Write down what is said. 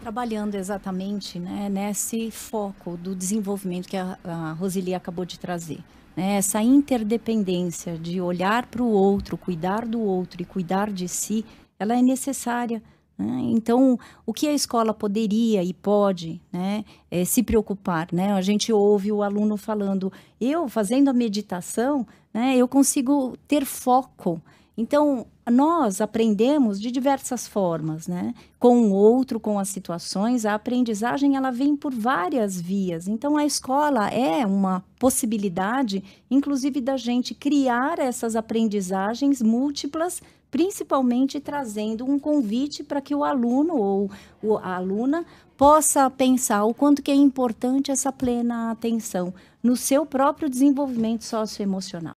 trabalhando exatamente né, nesse foco do desenvolvimento que a, a acabou de trazer. Né, essa interdependência de olhar para o outro, cuidar do outro e cuidar de si, ela é necessária. Né? Então, o que a escola poderia e pode né, é, se preocupar? Né? A gente ouve o aluno falando, eu fazendo a meditação, né, eu consigo ter foco então, nós aprendemos de diversas formas, né? Com o outro, com as situações, a aprendizagem ela vem por várias vias. Então, a escola é uma possibilidade, inclusive, da gente criar essas aprendizagens múltiplas, principalmente trazendo um convite para que o aluno ou a aluna possa pensar o quanto que é importante essa plena atenção no seu próprio desenvolvimento socioemocional.